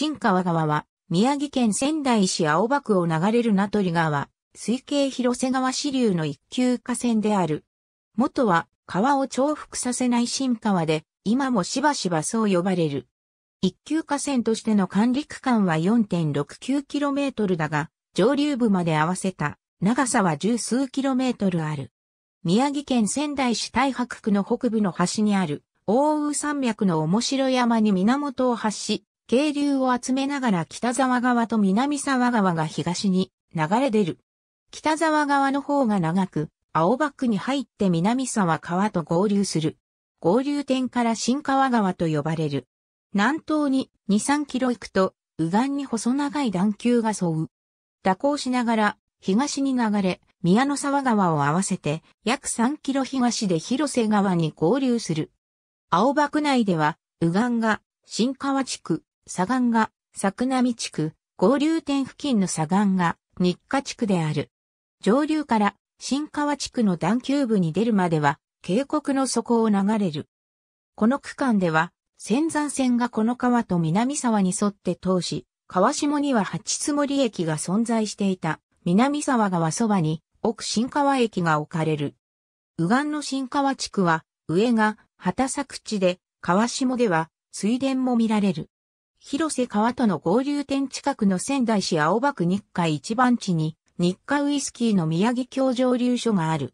新川川は、宮城県仙台市青葉区を流れる名取川、水系広瀬川支流の一級河川である。元は、川を重複させない新川で、今もしばしばそう呼ばれる。一級河川としての管理区間は 4.69km だが、上流部まで合わせた長さは十数 km ある。宮城県仙台市太白区の北部の端にある大羽山脈の面白山に源を発し、渓流を集めながら北沢川と南沢川が東に流れ出る。北沢川の方が長く、青バックに入って南沢川と合流する。合流点から新川川と呼ばれる。南東に2、3キロ行くと、右岸に細長い段丘が沿う。蛇行しながら、東に流れ、宮の沢川を合わせて、約3キロ東で広瀬川に合流する。青葉区内では、右岸が、新川地区、左岸が、桜波地区、合流点付近の左岸が、日課地区である。上流から新川地区の段丘部に出るまでは、渓谷の底を流れる。この区間では、仙山線がこの川と南沢に沿って通し、川下には八つ森駅が存在していた南沢川そばに奥新川駅が置かれる。右岸の新川地区は上が畑作地で川下では水田も見られる。広瀬川との合流点近くの仙台市青葉区日課一番地に、日課ウイスキーの宮城京上流所がある。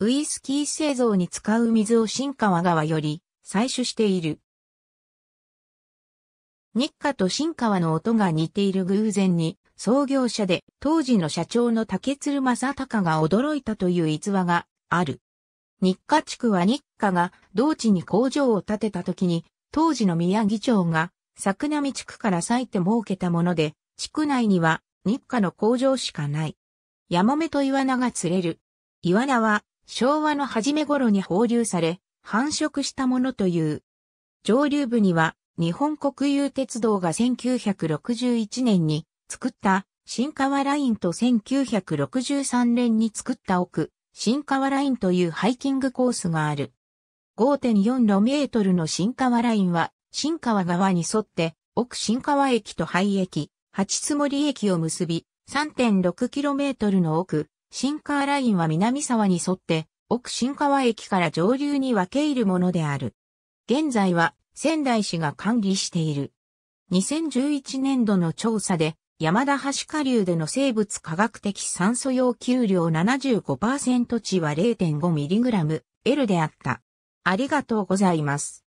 ウイスキー製造に使う水を新川川より採取している。日課と新川の音が似ている偶然に、創業者で当時の社長の竹鶴正隆が驚いたという逸話がある。日課地区は日課が同地に工場を建てた時に、当時の宮城町が作並地区から割いて設けたもので、地区内には日課の工場しかない。ヤモメとイワナが釣れる。イワナは昭和の初め頃に放流され、繁殖したものという。上流部には日本国有鉄道が1961年に作った新川ラインと1963年に作った奥、新川ラインというハイキングコースがある。5.4ロメートルの新川ラインは新川川に沿って奥新川駅と廃駅、八つ森駅を結び、3.6km の奥、新川ラインは南沢に沿って奥新川駅から上流に分け入るものである。現在は仙台市が管理している。2011年度の調査で、山田橋下流での生物科学的酸素要求量75%値は 0.5mg、L であった。ありがとうございます。